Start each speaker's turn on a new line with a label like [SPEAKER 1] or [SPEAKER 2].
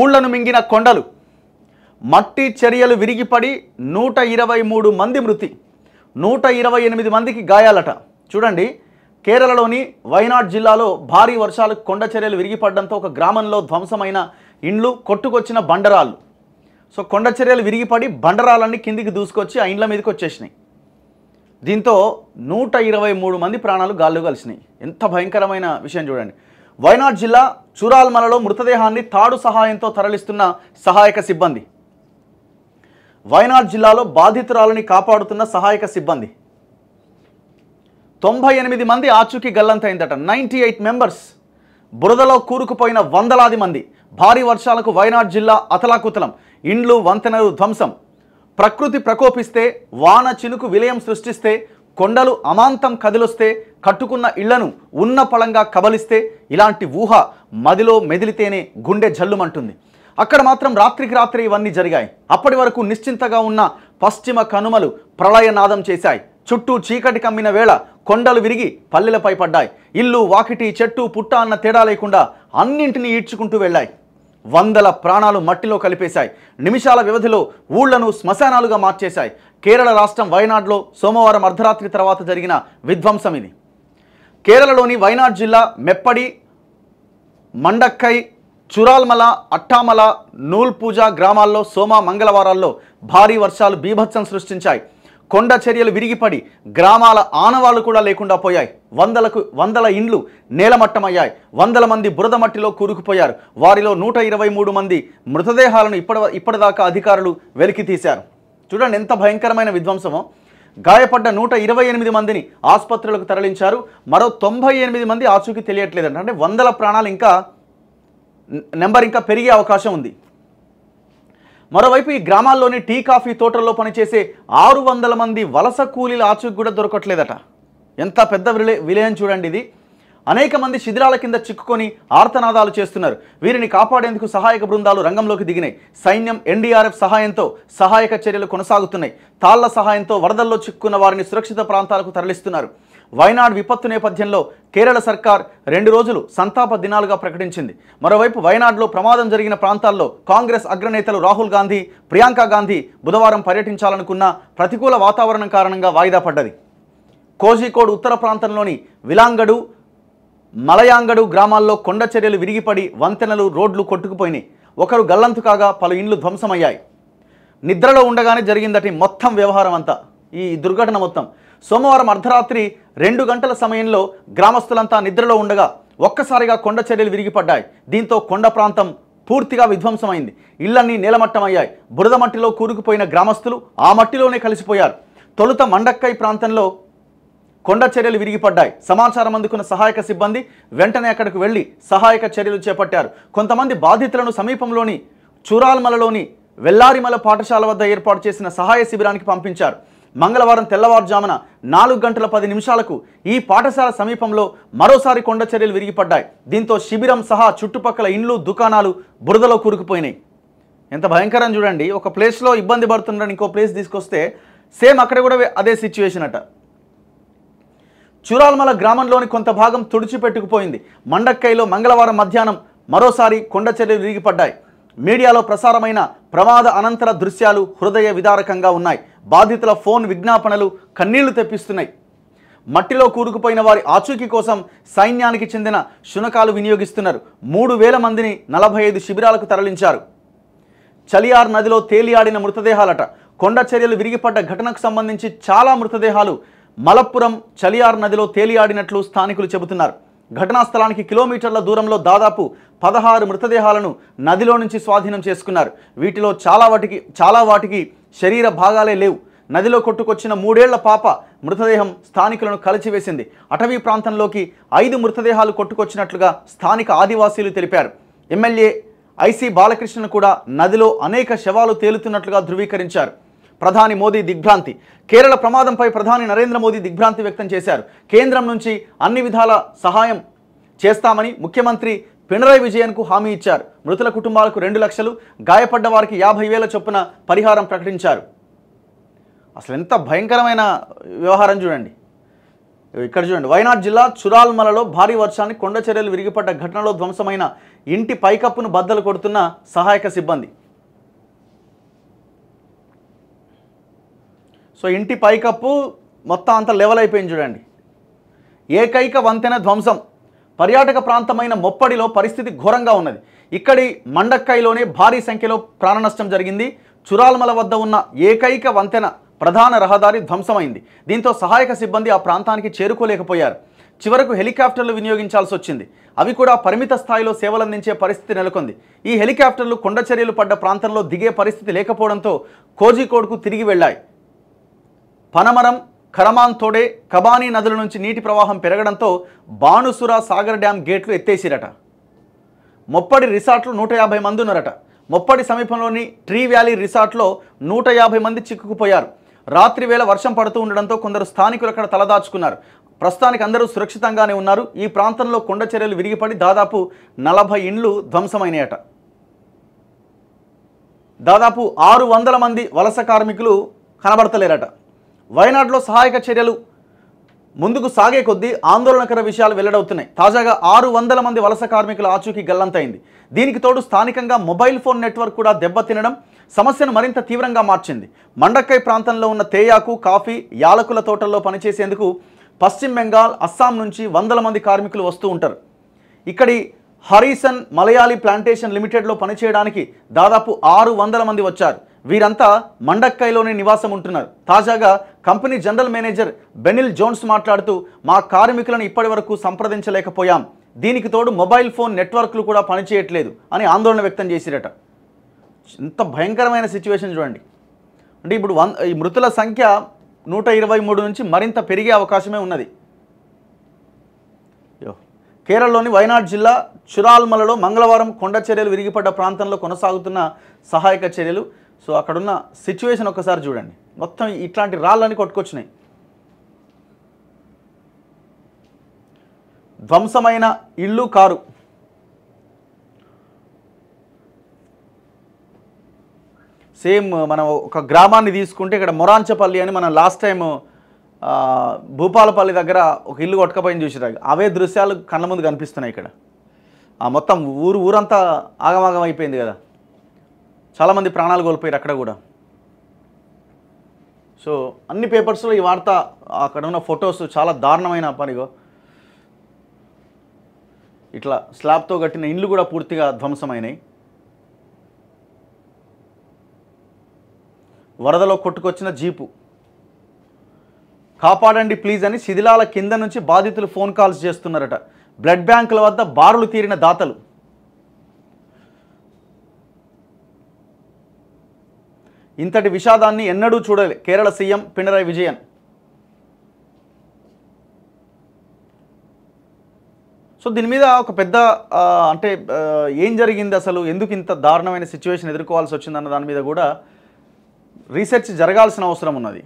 [SPEAKER 1] ఊళ్లను మింగిన కొండలు మట్టి చర్యలు విరిగిపడి నూట ఇరవై మూడు మంది మృతి నూట ఇరవై ఎనిమిది మందికి గాయాలట చూడండి కేరళలోని వైనాడ్ జిల్లాలో భారీ వర్షాలు కొండ చర్యలు విరిగిపడడంతో ఒక గ్రామంలో ధ్వంసమైన ఇండ్లు కొట్టుకొచ్చిన బండరాళ్ళు సో కొండ చర్యలు విరిగిపడి బండరాలన్నీ కిందికి దూసుకొచ్చి ఆ ఇండ్ల మీదకి వచ్చేసినాయి దీంతో నూట ఇరవై మూడు మంది ప్రాణాలు గాల్లో కలిసినాయి ఎంత భయంకరమైన విషయం చూడండి వైనాడ్ జిల్లా చూరాల్మలలో మృతదేహాన్ని తాడు సహాయంతో తరలిస్తున్న సహాయక సిబ్బంది వైనాడ్ జిల్లాలో బాధితురాలని కాపాడుతున్న సహాయక సిబ్బంది తొంభై ఎనిమిది మంది ఆచూకీ గల్లంతైందట నైంటీ ఎయిట్ మెంబర్స్ బురదలో కూరుకుపోయిన వందలాది మంది భారీ వర్షాలకు వైనాడ్ జిల్లా అతలాకుతలం ఇండ్లు వంతెనలు ధ్వంసం ప్రకృతి ప్రకోపిస్తే వాన చినుకు విలయం సృష్టిస్తే కొండలు అమాంతం కదిలొస్తే కట్టుకున్న ఇళ్లను ఉన్న పళంగా కబలిస్తే ఇలాంటి ఊహ మదిలో మెదిలితేనే గుండె జల్లుమంటుంది అక్కడ మాత్రం రాత్రికి రాత్రి ఇవన్నీ జరిగాయి అప్పటి వరకు నిశ్చింతగా ఉన్న పశ్చిమ కనుమలు ప్రళయనాదం చేశాయి చుట్టూ చీకటి కమ్మిన వేళ కొండలు విరిగి పల్లెలపై పడ్డాయి ఇల్లు వాకిటి చెట్టు పుట్ట అన్న తేడా లేకుండా అన్నింటినీ ఈడ్చుకుంటూ వెళ్ళాయి వందల ప్రాణాలు మట్టిలో కలిపేశాయి నిమిషాల వ్యవధిలో ఊళ్లను శ్మశానాలుగా మార్చేశాయి కేరళ రాష్ట్రం వయనాడ్లో సోమవారం అర్ధరాత్రి తర్వాత జరిగిన విధ్వంసం ఇది కేరళలోని వయనాడ్ జిల్లా మెప్పడి మండక్కై చురాల్మల అట్టామల నూల్పూజ గ్రామాల్లో సోమ మంగళవారాల్లో భారీ వర్షాలు బీభత్సం సృష్టించాయి కొండ చర్యలు విరిగిపడి గ్రామాల ఆనవాళ్లు కూడా లేకుండా పోయాయి వందలకు వందల ఇండ్లు నేలమట్టమయ్యాయి వందల మంది బురద మట్టిలో కూరుకుపోయారు వారిలో నూట ఇరవై మూడు మంది మృతదేహాలను ఇప్పటి ఇప్పటిదాకా అధికారులు వెలికి తీశారు చూడండి ఎంత భయంకరమైన విధ్వంసమో గాయపడ్డ నూట ఇరవై ఎనిమిది మందిని ఆసుపత్రులకు తరలించారు మరో తొంభై ఎనిమిది మంది ఆచూకీ తెలియట్లేదంట అంటే వందల ప్రాణాలు ఇంకా నెంబర్ ఇంకా పెరిగే అవకాశం ఉంది మరోవైపు ఈ గ్రామాల్లోని టీ కాఫీ తోటల్లో పనిచేసే ఆరు వందల మంది వలస కూలీల ఆచూకీ కూడా దొరకట్లేదట ఎంత పెద్ద విలే విలయం చూడండి ఇది అనేక మంది శిథిరాల కింద చిక్కుకొని ఆర్తనాదాలు చేస్తున్నారు వీరిని కాపాడేందుకు సహాయక బృందాలు రంగంలోకి దిగినాయి సైన్యం ఎన్డీఆర్ఎఫ్ సహాయంతో సహాయక చర్యలు కొనసాగుతున్నాయి తాళ్ల సహాయంతో వరదల్లో చిక్కుకున్న వారిని సురక్షిత ప్రాంతాలకు తరలిస్తున్నారు వైనాడ్ విపత్తు నేపథ్యంలో కేరళ సర్కార్ రెండు రోజులు సంతాప దినాలుగా ప్రకటించింది మరోవైపు వైనాడ్లో ప్రమాదం జరిగిన ప్రాంతాల్లో కాంగ్రెస్ అగ్రనేతలు రాహుల్ గాంధీ ప్రియాంక గాంధీ బుధవారం పర్యటించాలనుకున్న ప్రతికూల వాతావరణం కారణంగా వాయిదా పడ్డది కోజికోడ్ ఉత్తర ప్రాంతంలోని విలాంగడు మలయాంగడు గ్రామాల్లో కొండ చర్యలు విరిగిపడి వంతెనలు రోడ్లు కొట్టుకుపోయినాయి ఒకరు గల్లంతు కాగా పలు ఇండ్లు ధ్వంసమయ్యాయి నిద్రలో ఉండగానే జరిగిందటి మొత్తం వ్యవహారం అంతా ఈ దుర్ఘటన మొత్తం సోమవారం అర్ధరాత్రి రెండు గంటల సమయంలో గ్రామస్తులంతా నిద్రలో ఉండగా ఒక్కసారిగా కొండ చర్యలు విరిగిపడ్డాయి దీంతో కొండ ప్రాంతం పూర్తిగా విధ్వంసమైంది ఇళ్లన్నీ నేలమట్టమయ్యాయి బురద మట్టిలో కూరుకుపోయిన గ్రామస్తులు ఆ మట్టిలోనే కలిసిపోయారు తొలుత మండక్కై ప్రాంతంలో కొండ చర్యలు విరిగిపడ్డాయి సమాచారం అందుకున్న సహాయక సిబ్బంది వెంటనే అక్కడికి వెళ్లి సహాయక చర్యలు చేపట్టారు కొంతమంది బాధితులను సమీపంలోని చూరాల్మలలోని వెల్లారిమల పాఠశాల వద్ద ఏర్పాటు చేసిన సహాయ శిబిరానికి పంపించారు మంగళవారం తెల్లవారుజామున నాలుగు గంటల పది నిమిషాలకు ఈ పాఠశాల సమీపంలో మరోసారి కొండ చర్యలు విరిగిపడ్డాయి దీంతో శిబిరం సహా చుట్టుపక్కల ఇండ్లు దుకాణాలు బురదలో కూరుకుపోయినాయి ఎంత భయంకరం చూడండి ఒక ప్లేస్లో ఇబ్బంది పడుతుండని ఇంకో ప్లేస్ తీసుకొస్తే సేమ్ అక్కడ కూడా అదే సిచ్యువేషన్ అట చురాల్మల గ్రామంలోని కొంత భాగం తుడిచిపెట్టుకుపోయింది మండక్కైలో మంగళవారం మధ్యాహ్నం మరోసారి కొండచర్యలు విరిగిపడ్డాయి మీడియాలో ప్రసారమైన ప్రమాద అనంతర దృశ్యాలు హృదయ విదారకంగా ఉన్నాయి బాధితుల ఫోన్ విజ్ఞాపనలు కన్నీళ్లు తెప్పిస్తున్నాయి మట్టిలో కూరుకుపోయిన వారి ఆచూకీ కోసం సైన్యానికి చెందిన శునకాలు వినియోగిస్తున్నారు మూడు వేల మందిని నలభై ఐదు శిబిరాలకు తరలించారు చలియార్ నదిలో తేలియాడిన మృతదేహాలట కొండ చర్యలు విరిగిపడ్డ ఘటనకు సంబంధించి చాలా మృతదేహాలు మలప్పురం చలియార్ నదిలో తేలియాడినట్లు స్థానికులు చెబుతున్నారు ఘటనా స్థలానికి కిలోమీటర్ల దూరంలో దాదాపు పదహారు మృతదేహాలను నదిలో నుంచి స్వాధీనం చేసుకున్నారు వీటిలో చాలా వాటికి చాలా వాటికి శరీర భాగాలే లేవు నదిలో కొట్టుకొచ్చిన మూడేళ్ల పాప మృతదేహం స్థానికులను కలిచివేసింది అటవీ ప్రాంతంలోకి ఐదు మృతదేహాలు కొట్టుకొచ్చినట్లుగా స్థానిక ఆదివాసీలు తెలిపారు ఎమ్మెల్యే ఐసీ బాలకృష్ణను కూడా నదిలో అనేక శవాలు తేలుతున్నట్లుగా ధృవీకరించారు ప్రధాని మోదీ దిగ్భ్రాంతి కేరళ ప్రమాదంపై ప్రధాని నరేంద్ర మోదీ దిగ్భ్రాంతి వ్యక్తం చేశారు కేంద్రం నుంచి అన్ని విధాల సహాయం చేస్తామని ముఖ్యమంత్రి పినరాయి విజయన్కు హామీ ఇచ్చారు మృతుల కుటుంబాలకు రెండు లక్షలు గాయపడ్డ వారికి యాభై వేల చొప్పున పరిహారం ప్రకటించారు అసలు ఎంత భయంకరమైన వ్యవహారం చూడండి ఇక్కడ చూడండి వయనాడ్ జిల్లా చురాల్మలలో భారీ వర్షాన్ని కొండ చర్యలు విరిగిపడ్డ ఘటనలో ధ్వంసమైన ఇంటి పైకప్పును బద్దలు కొడుతున్న సహాయక సిబ్బంది సో ఇంటి పైకప్పు మొత్తం అంత లెవెల్ అయిపోయింది చూడండి ఏకైక వంతెన ధ్వంసం పర్యాటక ప్రాంతమైన మొప్పడిలో పరిస్థితి ఘోరంగా ఉన్నది ఇక్కడి మండక్కైలోనే భారీ సంఖ్యలో ప్రాణనష్టం జరిగింది చురాల్మల వద్ద ఉన్న ఏకైక వంతెన ప్రధాన రహదారి ధ్వంసమైంది దీంతో సహాయక సిబ్బంది ఆ ప్రాంతానికి చేరుకోలేకపోయారు చివరకు హెలికాప్టర్లు వినియోగించాల్సి వచ్చింది అవి కూడా పరిమిత స్థాయిలో సేవలందించే పరిస్థితి నెలకొంది ఈ హెలికాప్టర్లు కొండచర్యలు పడ్డ ప్రాంతంలో దిగే పరిస్థితి లేకపోవడంతో కోజికోడ్కు తిరిగి వెళ్ళాయి పనమరం ఖరమాన్తోడే కబానీ నదుల నుంచి నీటి ప్రవాహం పెరగడంతో బాణుసుర సాగర్ డ్యామ్ గేట్లు ఎత్తేసిరట మొప్పడి రిసార్ట్లో నూట యాభై మంది ఉన్నారట మొప్పడి సమీపంలోని ట్రీ వ్యాలీ రిసార్ట్లో నూట యాభై మంది చిక్కుకుపోయారు రాత్రి వేళ వర్షం పడుతూ ఉండడంతో కొందరు స్థానికులు అక్కడ తలదాచుకున్నారు ప్రస్తుతానికి అందరూ సురక్షితంగానే ఉన్నారు ఈ ప్రాంతంలో కొండ చర్యలు విరిగిపడి దాదాపు నలభై ఇండ్లు ధ్వంసమైనాయట దాదాపు ఆరు వందల మంది వలస కార్మికులు కనబడతలేరట వయనాడ్లో సహాయక చర్యలు ముందుకు సాగే కొద్దీ ఆందోళనకర విషయాలు వెల్లడవుతున్నాయి తాజాగా ఆరు వందల మంది వలస కార్మికుల ఆచూకీ గల్లంతైంది దీనికి తోడు స్థానికంగా మొబైల్ ఫోన్ నెట్వర్క్ కూడా దెబ్బతినడం సమస్యను మరింత తీవ్రంగా మార్చింది మండక్కై ప్రాంతంలో ఉన్న తేయాకు కాఫీ యాలకుల తోటల్లో పనిచేసేందుకు పశ్చిమ బెంగాల్ అస్సాం నుంచి వందల మంది కార్మికులు వస్తూ ఉంటారు ఇక్కడి హరీసన్ మలయాళీ ప్లాంటేషన్ లిమిటెడ్లో పనిచేయడానికి దాదాపు ఆరు వందల మంది వచ్చారు వీరంతా మండక్కైలోనే నివాసం ఉంటున్నారు తాజాగా company general manager Benil Jones మాట్లాడుతూ మా కార్మికులను ఇప్పటి వరకు సంప్రదించలేకపోయాం దీనికి తోడు మొబైల్ ఫోన్ నెట్వర్క్లు కూడా పనిచేయట్లేదు అని ఆందోళన వ్యక్తం చేసిరట ఇంత భయంకరమైన సిచ్యువేషన్ చూడండి అంటే ఇప్పుడు వన్ ఈ మృతుల సంఖ్య నూట ఇరవై మూడు నుంచి మరింత పెరిగే అవకాశమే ఉన్నది కేరళలోని వయనాడ్ జిల్లా చురాల్మలలో మంగళవారం కొండ చర్యలు విరిగిపడ్డ ప్రాంతంలో కొనసాగుతున్న సహాయక చర్యలు సో అక్కడున్న సిచ్యువేషన్ ఒక్కసారి చూడండి మొత్తం ఇట్లాంటి రాళ్ళని కొట్టుకొచ్చినాయి ధ్వంసమైన ఇల్లు కారు సేమ్ మనం ఒక గ్రామాన్ని తీసుకుంటే ఇక్కడ మొరాంచపల్లి అని మనం లాస్ట్ టైం భూపాలపల్లి దగ్గర ఒక ఇల్లు కొట్టకపోయింది చూసిరా అవే దృశ్యాలు కళ్ళ ముందు కనిపిస్తున్నాయి ఇక్కడ ఆ మొత్తం ఊరు ఊరంతా ఆగమాగం అయిపోయింది కదా చాలామంది ప్రాణాలు కోల్పోయారు అక్కడ కూడా సో అన్ని పేపర్స్లో ఈ వార్త అక్కడ ఉన్న ఫొటోస్ చాలా దారుణమైన పనిగో ఇట్లా స్లాబ్తో కట్టిన ఇండ్లు కూడా పూర్తిగా ధ్వంసమైనాయి వరదలో కొట్టుకొచ్చిన జీపు కాపాడండి ప్లీజ్ అని శిథిలాల కింద నుంచి బాధితులు ఫోన్ కాల్స్ చేస్తున్నారట బ్లడ్ బ్యాంకుల వద్ద బారులు తీరిన దాతలు ఇంతటి విషాదాన్ని ఎన్నడూ చూడలే కేరళ సీఎం పినరాయి విజయన్ సో దీని మీద ఒక పెద్ద అంటే ఏం జరిగింది అసలు ఎందుకు ఇంత దారుణమైన సిచ్యువేషన్ ఎదుర్కోవాల్సి వచ్చిందన్న దాని మీద కూడా రీసెర్చ్ జరగాల్సిన అవసరం ఉన్నది